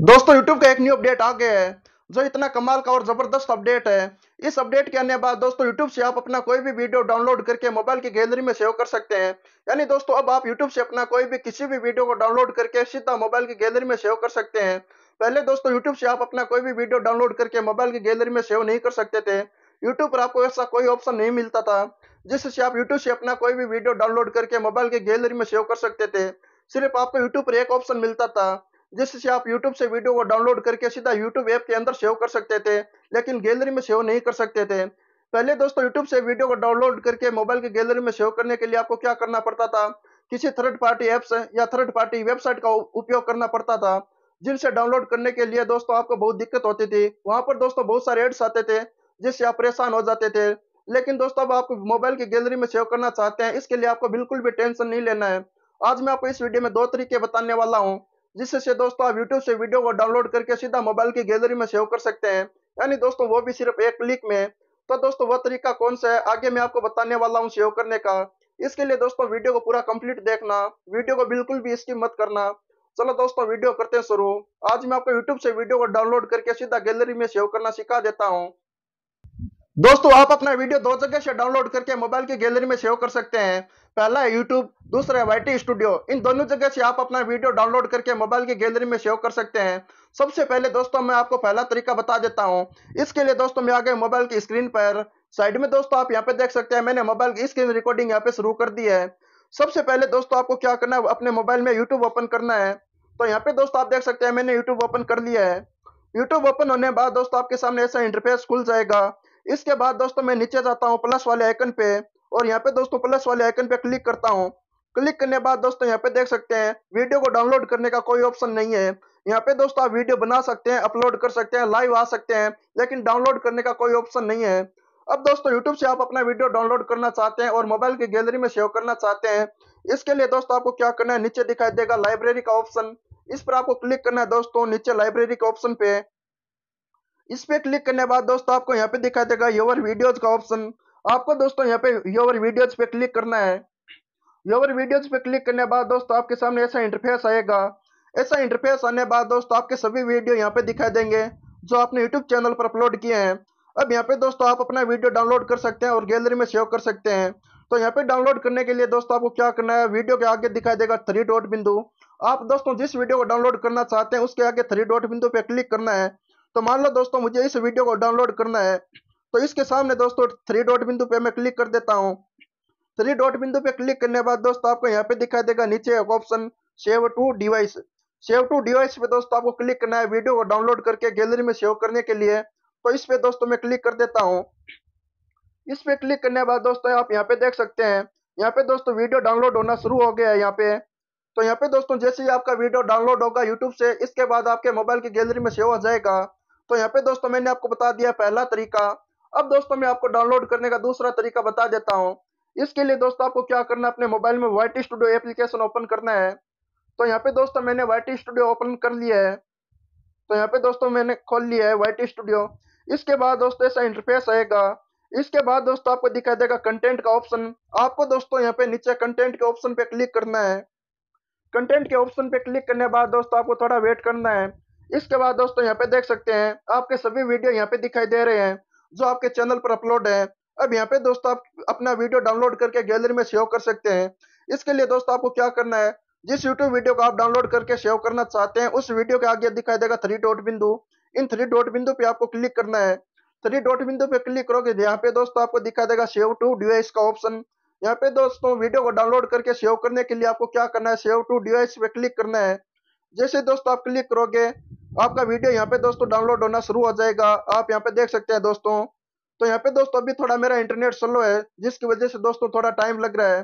दोस्तों यूट्यूब का एक न्यू अपडेट आ गया है जो इतना कमाल का और जबरदस्त अपडेट है इस अपडेट के आने बाद दोस्तों यूट्यूब से आप अपना कोई भी वीडियो डाउनलोड करके मोबाइल की गैलरी में सेव कर सकते हैं यानी दोस्तों अब आप यूट्यूब से अपना कोई भी किसी भी वीडियो को डाउनलोड करके सीधा मोबाइल की गैलरी में सेव कर सकते हैं पहले दोस्तों यूट्यूब से आप अपना कोई भी वीडियो डाउनलोड करके मोबाइल की गैलरी में सेव नहीं कर सकते थे यूट्यूब पर आपको ऐसा कोई ऑप्शन नहीं मिलता था जिससे आप यूट्यूब से अपना कोई भी वीडियो डाउनलोड करके मोबाइल की गैलरी में सेव कर सकते थे सिर्फ आपको यूट्यूब पर एक ऑप्शन मिलता था जिससे आप YouTube से वीडियो को डाउनलोड करके सीधा YouTube ऐप के अंदर सेव कर सकते थे लेकिन गैलरी में सेव नहीं कर सकते थे पहले दोस्तों YouTube से वीडियो को डाउनलोड करके मोबाइल के गैलरी में सेव करने के लिए आपको क्या करना पड़ता था किसी थर्ड पार्टी ऐप्स या थर्ड पार्टी वेबसाइट का उपयोग करना पड़ता था जिनसे डाउनलोड करने के लिए दोस्तों आपको बहुत दिक्कत होती थी वहां पर दोस्तों बहुत सारे एड्स आते थे जिससे आप परेशान हो जाते थे लेकिन दोस्तों अब आप मोबाइल की गैलरी में सेव करना चाहते हैं इसके लिए आपको बिल्कुल भी टेंशन नहीं लेना है आज मैं आपको इस वीडियो में दो तरीके बताने वाला हूँ जिससे दोस्तों आप यूट्यूब से वीडियो को डाउनलोड करके सीधा मोबाइल की गैलरी में सेव कर सकते हैं यानी दोस्तों वो भी सिर्फ एक क्लिक में तो दोस्तों वह तरीका कौन सा है आगे मैं आपको बताने वाला हूँ सेव करने का इसके लिए दोस्तों वीडियो को पूरा कंप्लीट देखना वीडियो को बिल्कुल भी स्किप मत करना चलो दोस्तों वीडियो करते हैं शुरू आज मैं आपको यूट्यूब से वीडियो को डाउनलोड करके सीधा गैलरी में सेव करना सिखा देता हूँ दोस्तों आप अपना वीडियो दो जगह से डाउनलोड करके मोबाइल की गैलरी में सेव कर सकते हैं पहला है यूट्यूब दूसरा है वाई स्टूडियो इन दोनों जगह से आप अपना वीडियो डाउनलोड करके मोबाइल की गैलरी में सेव कर सकते हैं सबसे पहले दोस्तों मैं आपको पहला तरीका बता देता हूँ इसके लिए दोस्तों मैं आ गए मोबाइल की स्क्रीन पर साइड में दोस्तों आप यहाँ पे देख सकते हैं मैंने मोबाइल की स्क्रीन रिकॉर्डिंग यहाँ पे शुरू कर दी है सबसे पहले दोस्तों आपको क्या करना है अपने मोबाइल में यूट्यूब ओपन करना है तो यहाँ पे दोस्तों आप देख सकते हैं मैंने यूट्यूब ओपन कर लिया है यूट्यूब ओपन होने के बाद दोस्तों आपके सामने ऐसा इंटरफेस खुल जाएगा इसके बाद दोस्तों मैं नीचे जाता हूँ प्लस वाले आइकन पे और यहाँ पे दोस्तों प्लस वाले आइकन पे क्लिक करता हूँ क्लिक करने बाद दोस्तों यहाँ पे देख सकते हैं वीडियो को डाउनलोड करने का कोई ऑप्शन नहीं है यहाँ पे दोस्तों आप वीडियो बना सकते हैं अपलोड कर सकते हैं लाइव आ सकते हैं लेकिन डाउनलोड करने का कोई ऑप्शन नहीं है अब दोस्तों यूट्यूब से आप अपना वीडियो डाउनलोड करना चाहते हैं और मोबाइल की गैलरी में सेव करना चाहते हैं इसके लिए दोस्तों आपको क्या करना है नीचे दिखाई देगा लाइब्रेरी का ऑप्शन इस पर आपको क्लिक करना है दोस्तों नीचे लाइब्रेरी के ऑप्शन पे इस पे क्लिक करने बाद दोस्तों आपको यहाँ पे दिखाई देगा योवर वीडियोज का ऑप्शन आपको दोस्तों यहाँ पे योवर वीडियोज पे क्लिक करना है योवर वीडियोज पे क्लिक करने बाद दोस्तों आपके सामने ऐसा इंटरफेस आएगा ऐसा इंटरफेस आने बाद दोस्तों आपके सभी वीडियो यहाँ पे दिखाई देंगे जो आपने यूट्यूब चैनल पर अपलोड किए हैं अब यहाँ पे दोस्तों आप अपना वीडियो डाउनलोड कर सकते हैं और गैलरी में सेव कर सकते हैं तो यहाँ पे डाउनलोड करने के लिए दोस्तों आपको क्या करना है वीडियो के आगे दिखाई देगा थ्री डॉट बिंदु आप दोस्तों जिस वीडियो को डाउनलोड करना चाहते हैं उसके आगे थ्री डॉट बिंदु पे क्लिक करना है तो मान लो दोस्तों मुझे इस वीडियो को डाउनलोड करना है तो इसके सामने दोस्तों थ्री डॉट बिंदु पे मैं क्लिक कर देता हूँ थ्री डॉट बिंदु पे क्लिक करने के बाद दोस्तों आपको यहाँ पे दिखाई देगा नीचे एक option save to device save to device पे दोस्तों आपको क्लिक करना है वीडियो को डाउनलोड करके गैलरी में सेव करने के लिए तो इस पे दोस्तों मैं क्लिक कर देता हूँ इस पे क्लिक करने के बाद दोस्तों आप यहाँ पे देख सकते हैं यहाँ पे दोस्तों वीडियो डाउनलोड होना शुरू हो गया है यहाँ पे तो यहाँ पे दोस्तों जैसे ही आपका वीडियो डाउनलोड होगा यूट्यूब से इसके बाद आपके मोबाइल की गैलरी में सेव हो जाएगा तो यहाँ पे दोस्तों मैंने आपको बता दिया पहला तरीका अब दोस्तों मैं आपको डाउनलोड करने का दूसरा तरीका बता देता हूँ इसके लिए दोस्तों आपको क्या करना अपने मोबाइल में वाई स्टूडियो एप्लीकेशन ओपन करना है तो यहाँ पे दोस्तों मैंने वाई स्टूडियो ओपन कर लिया है तो यहाँ पे दोस्तों मैंने खोल लिया है वाई स्टूडियो इसके बाद दोस्तों ऐसा इंटरफेस आएगा इसके बाद दोस्तों आपको दिखाई देगा कंटेंट का ऑप्शन आपको दोस्तों यहाँ पे नीचे कंटेंट के ऑप्शन पे क्लिक करना है कंटेंट के ऑप्शन पे क्लिक करने के बाद दोस्तों आपको थोड़ा वेट करना है इसके बाद दोस्तों यहाँ पे देख सकते हैं आपके सभी वीडियो यहाँ पे दिखाई दे रहे हैं जो आपके चैनल पर अपलोड है अब यहाँ पे दोस्तों आप अपना वीडियो डाउनलोड करके गैलरी में सेव कर सकते हैं इसके लिए दोस्तों आपको क्या करना है जिस यूट्यूब वीडियो को आप डाउनलोड करके सेव करना चाहते हैं उस वीडियो के आगे दिखाई देगा थ्री डॉट बिंदु इन थ्री डॉट बिंदु पे आपको क्लिक करना है थ्री डॉट बिंदु पे क्लिक करोगे तो यहाँ पे दोस्तों आपको दिखाई देगा सेव टू डिवाइस का ऑप्शन यहाँ पे दोस्तों वीडियो को डाउनलोड करके सेव करने के लिए आपको क्या करना है सेव टू डिवाइस पे क्लिक करना है जैसे दोस्तों आप क्लिक करोगे आपका वीडियो यहाँ पे दोस्तों डाउनलोड होना शुरू हो जाएगा आप यहाँ पे देख सकते हैं दोस्तों तो यहाँ पे दोस्तों अभी थोड़ा मेरा इंटरनेट स्लो है जिसकी वजह से दोस्तों थोड़ा टाइम लग रहा है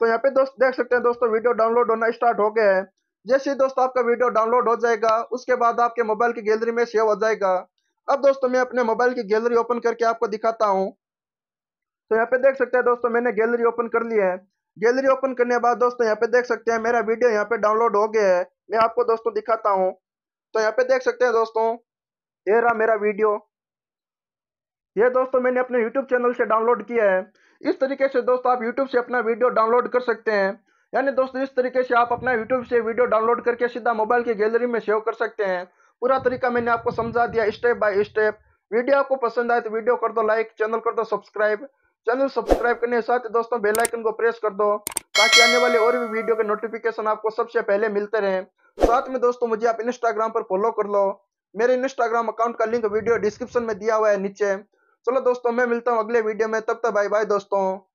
तो यहाँ पे दोस्त देख सकते हैं दोस्तों वीडियो डाउनलोड होना स्टार्ट हो गया है जैसे ही दोस्तों आपका वीडियो डाउनलोड हो जाएगा उसके बाद आपके मोबाइल की गैलरी में सेव हो जाएगा अब दोस्तों मैं अपने मोबाइल की गैलरी ओपन करके आपको दिखाता हूँ तो यहाँ पे देख सकते हैं दोस्तों मैंने गैलरी ओपन कर ली है गैलरी ओपन करने के बाद दोस्तों यहाँ पे देख सकते हैं मेरा वीडियो यहाँ पे डाउनलोड हो गया है मैं आपको दोस्तों दिखाता हूँ तो यहाँ पे देख सकते हैं दोस्तों ये रहा मेरा वीडियो ये दोस्तों मैंने अपने यूट्यूब चैनल से डाउनलोड किया है इस तरीके से दोस्तों आप यूट्यूब से अपना वीडियो डाउनलोड कर सकते हैं यानी दोस्तों इस तरीके से आप अपना यूट्यूब से वीडियो डाउनलोड करके सीधा मोबाइल की गैलरी में सेव कर सकते हैं पूरा तरीका मैंने आपको समझा दिया स्टेप बाय स्टेप वीडियो आपको पसंद आए तो वीडियो कर दो लाइक चैनल कर दो सब्सक्राइब चैनल सब्सक्राइब करने के साथ दोस्तों बेलाइकन को प्रेस कर दो ताकि आने वाले और भी वीडियो के नोटिफिकेशन आपको सबसे पहले मिलते रहें साथ में दोस्तों मुझे आप इंस्टाग्राम पर फॉलो कर लो मेरे इंस्टाग्राम अकाउंट का लिंक वीडियो डिस्क्रिप्शन में दिया हुआ है नीचे चलो दोस्तों मैं मिलता हूँ अगले वीडियो में तब तक बाय बाय दोस्तों